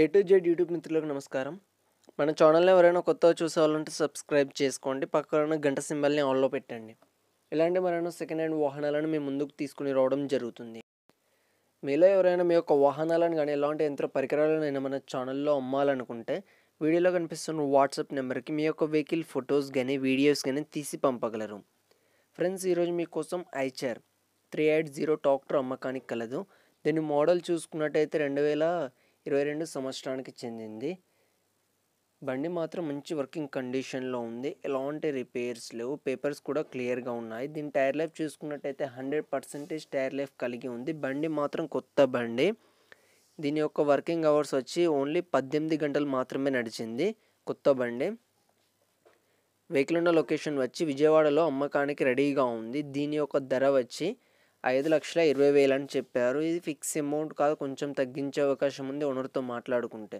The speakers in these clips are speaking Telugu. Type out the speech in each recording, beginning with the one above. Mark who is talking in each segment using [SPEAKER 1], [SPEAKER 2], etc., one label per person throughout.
[SPEAKER 1] ఏ టు జెడ్ యూట్యూబ్ మిత్రులకు నమస్కారం మన ఛానల్ని ఎవరైనా కొత్తగా చూసేవాళ్ళంటే సబ్స్క్రైబ్ చేసుకోండి పక్కన గంట సింబల్ని ఆన్లో పెట్టండి ఇలాంటి మరైనా సెకండ్ హ్యాండ్ వాహనాలను మేము ముందుకు తీసుకుని రావడం జరుగుతుంది మీలో ఎవరైనా మీ యొక్క వాహనాలను కానీ ఎలాంటి యంత్ర అయినా మన ఛానల్లో అమ్మాలనుకుంటే వీడియోలో కనిపిస్తున్న వాట్సాప్ నెంబర్కి మీ యొక్క వెహికల్ ఫొటోస్ కానీ వీడియోస్ కానీ తీసి పంపగలరు ఫ్రెండ్స్ ఈరోజు మీకోసం Eicher three eight zero tractor అమ్మకానికి కలదు దీన్ని మోడల్ చూసుకున్నట్టయితే రెండు వేల ఇరవై రెండు సంవత్సరానికి చెందింది బండి మాత్రం మంచి వర్కింగ్ కండిషన్లో ఉంది ఎలాంటి రిపేర్స్ లేవు పేపర్స్ కూడా క్లియర్గా ఉన్నాయి దీని టైర్ లైఫ్ చూసుకున్నట్టయితే హండ్రెడ్ పర్సెంటేజ్ టైర్ లైఫ్ కలిగి ఉంది బండి మాత్రం కొత్త బండి దీని యొక్క వర్కింగ్ అవర్స్ వచ్చి ఓన్లీ పద్దెనిమిది గంటలు మాత్రమే నడిచింది కొత్త బండి వెహికల్ ఉన్న లొకేషన్ వచ్చి విజయవాడలో అమ్మకానికి రెడీగా ఉంది దీని యొక్క ధర వచ్చి ఐదు లక్షల ఇరవై వేలు అని చెప్పారు ఇది ఫిక్స్ అమౌంట్ కాదు కొంచెం తగ్గించే అవకాశం ఉంది ఓనర్తో మాట్లాడుకుంటే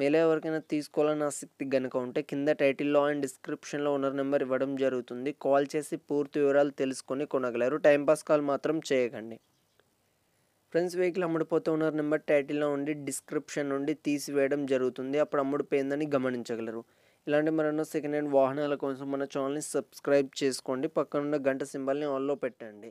[SPEAKER 1] మీలో ఎవరికైనా తీసుకోవాలని ఆసక్తి కనుక ఉంటే కింద టైటిల్లో అండ్ డిస్క్రిప్షన్లో ఓనర్ నెంబర్ ఇవ్వడం జరుగుతుంది కాల్ చేసి పూర్తి వివరాలు తెలుసుకొని కొనగలరు టైంపాస్ కాల్ మాత్రం చేయకండి ఫ్రెండ్స్ వెహికల్ అమ్ముడుపోతే ఓనర్ నెంబర్ టైటిల్లో ఉండి డిస్క్రిప్షన్ నుండి తీసివేయడం జరుగుతుంది అప్పుడు అమ్ముడిపోయిందని గమనించగలరు ఇలాంటి మరెన్నో సెకండ్ హ్యాండ్ వాహనాల కోసం మన ఛానల్ని సబ్స్క్రైబ్ చేసుకోండి పక్కనున్న గంట సింబల్ని ఆన్లో పెట్టండి